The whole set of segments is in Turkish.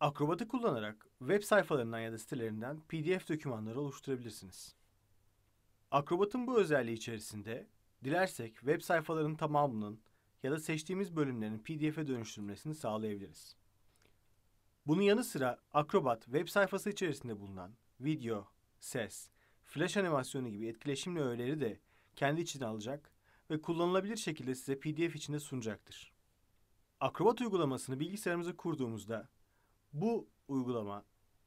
Akrobat'ı kullanarak web sayfalarından ya da sitelerinden PDF dokümanları oluşturabilirsiniz. Akrobat'ın bu özelliği içerisinde dilersek web sayfalarının tamamının ya da seçtiğimiz bölümlerin PDF'e dönüştürmesini sağlayabiliriz. Bunun yanı sıra Akrobat web sayfası içerisinde bulunan video, ses, flash animasyonu gibi etkileşimli öğeleri de kendi içine alacak ve kullanılabilir şekilde size PDF içinde sunacaktır. Akrobat uygulamasını bilgisayarımıza kurduğumuzda bu uygulama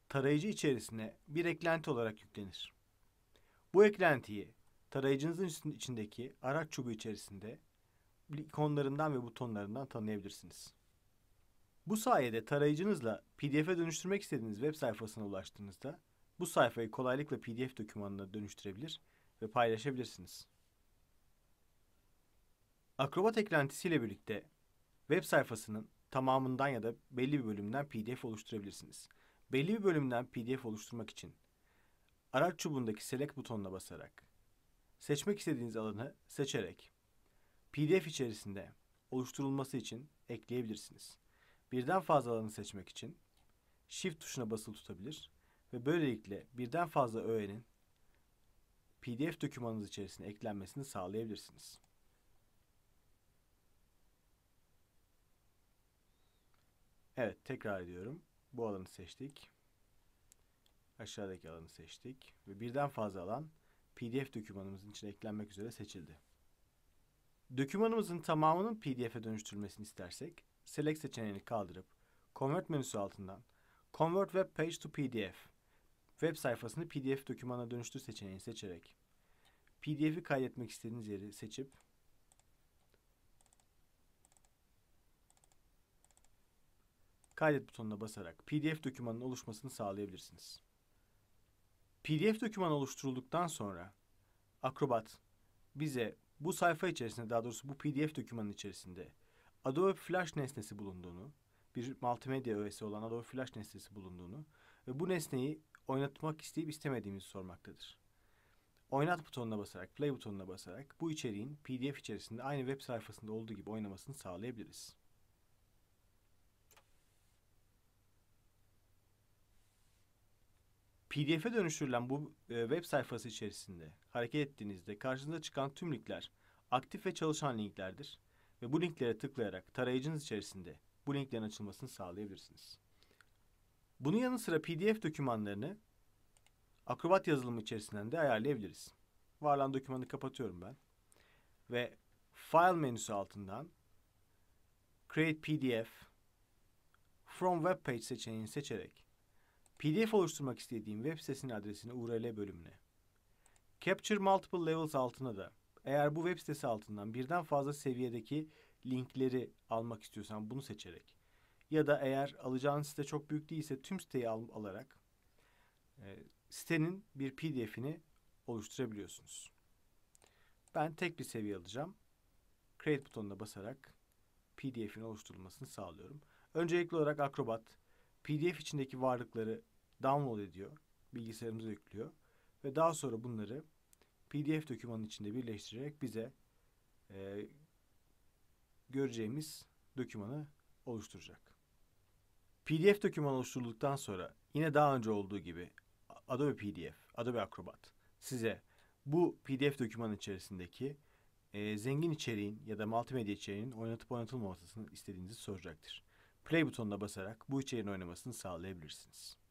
tarayıcı içerisine bir eklenti olarak yüklenir. Bu eklentiyi tarayıcınızın içindeki araç çubuğu içerisinde ikonlarından ve butonlarından tanıyabilirsiniz. Bu sayede tarayıcınızla PDF'e dönüştürmek istediğiniz web sayfasına ulaştığınızda bu sayfayı kolaylıkla PDF dokümanına dönüştürebilir ve paylaşabilirsiniz. Acrobat eklentisiyle birlikte web sayfasının tamamından ya da belli bir bölümden PDF oluşturabilirsiniz. Belli bir bölümden PDF oluşturmak için araç çubuğundaki Select butonuna basarak seçmek istediğiniz alanı seçerek PDF içerisinde oluşturulması için ekleyebilirsiniz. Birden fazla alanı seçmek için Shift tuşuna basılı tutabilir ve böylelikle birden fazla öğenin PDF dokümanınız içerisine eklenmesini sağlayabilirsiniz. Evet tekrar ediyorum. Bu alanı seçtik. Aşağıdaki alanı seçtik. Ve birden fazla alan PDF dokümanımızın içine eklenmek üzere seçildi. Dokümanımızın tamamının PDF'e dönüştürülmesini istersek Select seçeneğini kaldırıp Convert menüsü altından Convert Web Page to PDF web sayfasını PDF dokümana dönüştür seçeneğini seçerek PDF'i kaydetmek istediğiniz yeri seçip kaydet butonuna basarak PDF dokümanın oluşmasını sağlayabilirsiniz. PDF doküman oluşturulduktan sonra Acrobat bize bu sayfa içerisinde daha doğrusu bu PDF dokümanın içerisinde Adobe Flash nesnesi bulunduğunu, bir multimedya öğesi olan Adobe Flash nesnesi bulunduğunu ve bu nesneyi oynatmak isteyip istemediğimizi sormaktadır. Oynat butonuna basarak, play butonuna basarak bu içeriğin PDF içerisinde aynı web sayfasında olduğu gibi oynamasını sağlayabiliriz. PDF'e dönüştürülen bu e, web sayfası içerisinde hareket ettiğinizde karşınıza çıkan tüm linkler aktif ve çalışan linklerdir ve bu linklere tıklayarak tarayıcınız içerisinde bu linklerin açılmasını sağlayabilirsiniz. Bunun yanı sıra PDF dokümanlarını Acrobat yazılımı içerisinden de ayarlayabiliriz. Varlan dokümanı kapatıyorum ben. Ve File menüsü altından Create PDF From Web Page seçeneğini seçerek PDF oluşturmak istediğim web sitesinin adresini URL bölümüne, Capture Multiple Levels altına da eğer bu web sitesi altından birden fazla seviyedeki linkleri almak istiyorsan bunu seçerek ya da eğer alacağın site çok büyük değilse tüm siteyi al alarak e, sitenin bir PDF'ini oluşturabiliyorsunuz. Ben tek bir seviye alacağım. Create butonuna basarak PDF'in oluşturulmasını sağlıyorum. Öncelikli olarak Acrobat PDF içindeki varlıkları download ediyor. Bilgisayarımıza yüklüyor. Ve daha sonra bunları PDF dokümanın içinde birleştirerek bize e, göreceğimiz dokümanı oluşturacak. PDF dokümanı oluşturulduktan sonra yine daha önce olduğu gibi Adobe PDF, Adobe Acrobat size bu PDF dokümanın içerisindeki e, zengin içeriğin ya da multimedya içeriğinin oynatıp oynatılmamasını istediğinizi soracaktır. Play butonuna basarak bu içeriğin oynamasını sağlayabilirsiniz.